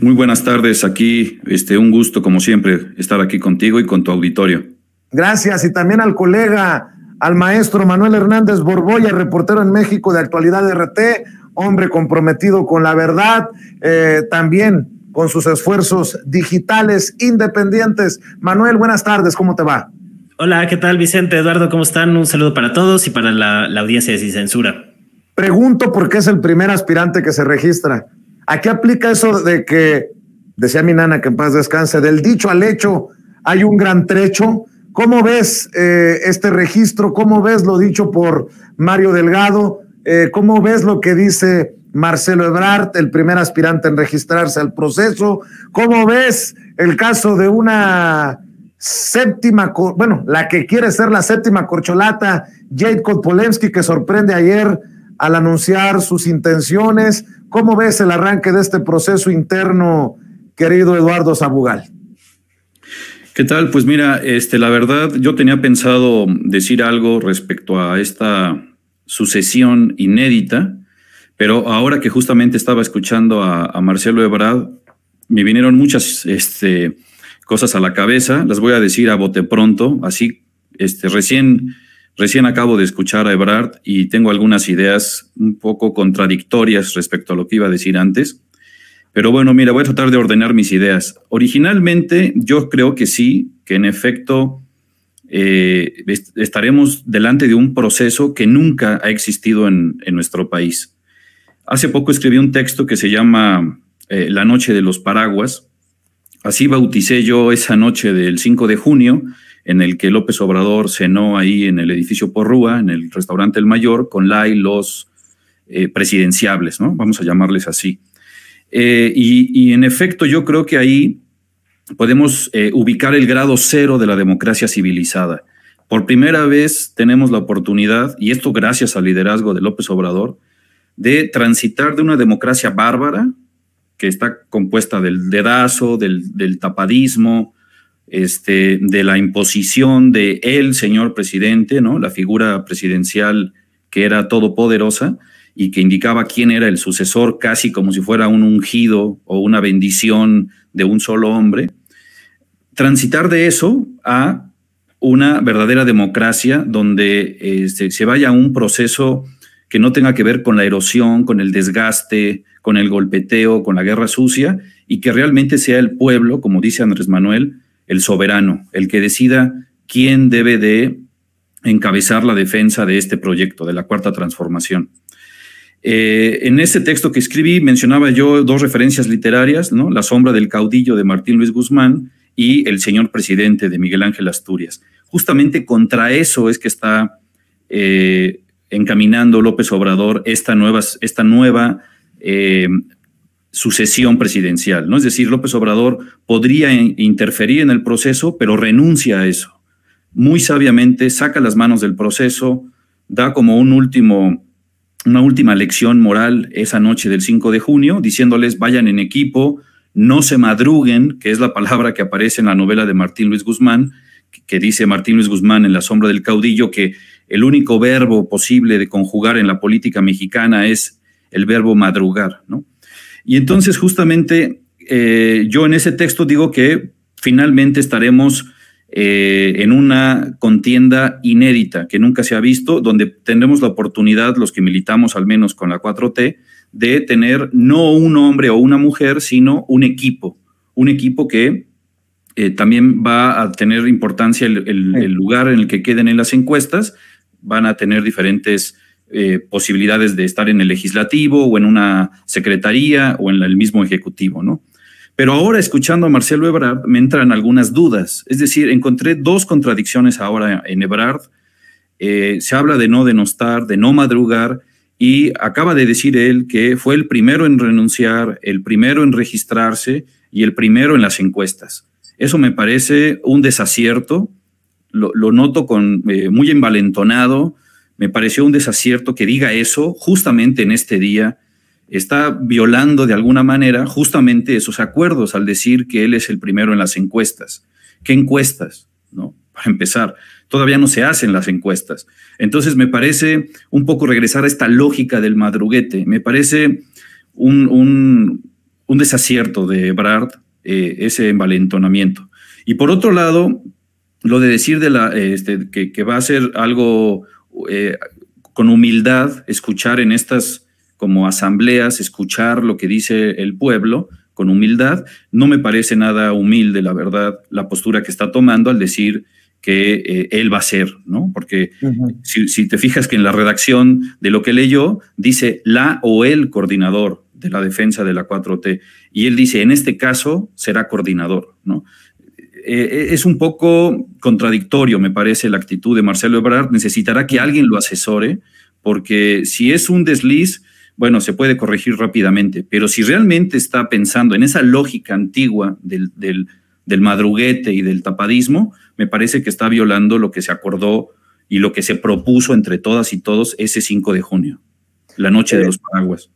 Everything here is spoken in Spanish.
muy buenas tardes aquí. Este, un gusto, como siempre, estar aquí contigo y con tu auditorio. Gracias, y también al colega, al maestro Manuel Hernández Borboya, reportero en México de Actualidad RT, hombre comprometido con la verdad, eh, también con sus esfuerzos digitales independientes. Manuel, buenas tardes, ¿cómo te va? Hola, ¿qué tal Vicente? Eduardo, ¿cómo están? Un saludo para todos y para la, audiencia de Sin Censura. Pregunto por qué es el primer aspirante que se registra. ¿A qué aplica eso de que, decía mi nana, que en paz descanse, del dicho al hecho hay un gran trecho. ¿Cómo ves eh, este registro? ¿Cómo ves lo dicho por Mario Delgado? Eh, ¿Cómo ves lo que dice Marcelo Ebrard, el primer aspirante en registrarse al proceso? ¿Cómo ves el caso de una séptima, bueno, la que quiere ser la séptima corcholata, Jade Kotpolensky, que sorprende ayer al anunciar sus intenciones? ¿Cómo ves el arranque de este proceso interno, querido Eduardo Zabugal? ¿Qué tal? Pues mira, este, la verdad, yo tenía pensado decir algo respecto a esta sucesión inédita, pero ahora que justamente estaba escuchando a, Marcelo Ebrard, me vinieron muchas este, cosas a la cabeza, las voy a decir a bote pronto, así este, recién Recién acabo de escuchar a Ebrard y tengo algunas ideas un poco contradictorias respecto a lo que iba a decir antes. Pero bueno, mira, voy a tratar de ordenar mis ideas. Originalmente yo creo que sí, que en efecto eh, estaremos delante de un proceso que nunca ha existido en, nuestro país. Hace poco escribí un texto que se llama eh, La Noche de los Paraguas. Así bauticé yo esa noche del 5 de junio, en el que López Obrador cenó ahí en el edificio Porrúa, en el restaurante El Mayor, con la y los eh, presidenciables, ¿no? Vamos a llamarles así. Eh, y, en efecto, yo creo que ahí podemos eh, ubicar el grado cero de la democracia civilizada. Por primera vez tenemos la oportunidad, y esto gracias al liderazgo de López Obrador, de transitar de una democracia bárbara, que está compuesta del dedazo, del, del tapadismo, este, de la imposición de el señor presidente, ¿no? la figura presidencial que era todopoderosa y que indicaba quién era el sucesor, casi como si fuera un ungido o una bendición de un solo hombre, transitar de eso a una verdadera democracia donde este, se vaya a un proceso que no tenga que ver con la erosión, con el desgaste, con el golpeteo, con la guerra sucia, y que realmente sea el pueblo, como dice Andrés Manuel, el soberano, el que decida quién debe de encabezar la defensa de este proyecto, de la cuarta transformación. Eh, en este texto que escribí mencionaba yo dos referencias literarias, ¿no? La sombra del caudillo de Martín Luis Guzmán y El señor presidente de Miguel Ángel Asturias. Justamente contra eso es que está eh, encaminando López Obrador esta, esta nueva eh, sucesión presidencial, ¿no? Es decir, López Obrador podría interferir en el proceso, pero renuncia a eso. Muy sabiamente saca las manos del proceso, da como un último, una última lección moral esa noche del 5 de junio, diciéndoles vayan en equipo, no se madruguen, que es la palabra que aparece en la novela de Martín Luis Guzmán, que dice Martín Luis Guzmán en La sombra del caudillo, que el único verbo posible de conjugar en la política mexicana es el verbo madrugar, ¿no? Y entonces justamente eh, yo en ese texto digo que finalmente estaremos eh, en una contienda inédita que nunca se ha visto, donde tendremos la oportunidad, los que militamos al menos con la 4T, de tener no un hombre o una mujer, sino un equipo, un equipo que eh, también va a tener importancia el, el, lugar en el que queden en las encuestas, van a tener diferentes eh, posibilidades de estar en el legislativo o en una secretaría o en el mismo ejecutivo, ¿no? Pero ahora escuchando a Marcelo Ebrard me entran algunas dudas. Es decir, encontré dos contradicciones ahora en Ebrard. Eh, se habla de no denostar, de no madrugar y acaba de decir él que fue el primero en renunciar, el primero en registrarse y el primero en las encuestas. Eso me parece un desacierto. Lo, noto con, eh, muy envalentonado me pareció un desacierto que diga eso justamente en este día. Está violando de alguna manera justamente esos acuerdos al decir que él es el primero en las encuestas. ¿Qué encuestas? ¿No? Para empezar, todavía no se hacen las encuestas. Entonces me parece un poco regresar a esta lógica del madruguete. Me parece un, desacierto de Ebrard eh, ese envalentonamiento. Y por otro lado, lo de decir de la, este, que, va a ser algo eh, con humildad, escuchar en estas como asambleas, escuchar lo que dice el pueblo con humildad. No me parece nada humilde, la verdad, la postura que está tomando al decir que eh, él va a ser, ¿no? Porque si, si, te fijas que en la redacción de lo que leyó dice la o el coordinador de la defensa de la 4T y él dice, en este caso será coordinador, ¿no? Eh, eh, es un poco contradictorio, me parece, la actitud de Marcelo Ebrard. Necesitará que alguien lo asesore, porque si es un desliz, bueno, se puede corregir rápidamente, pero si realmente está pensando en esa lógica antigua del, del, madruguete y del tapadismo, me parece que está violando lo que se acordó y lo que se propuso entre todas y todos ese 5 de junio, la noche de eh, los paraguas.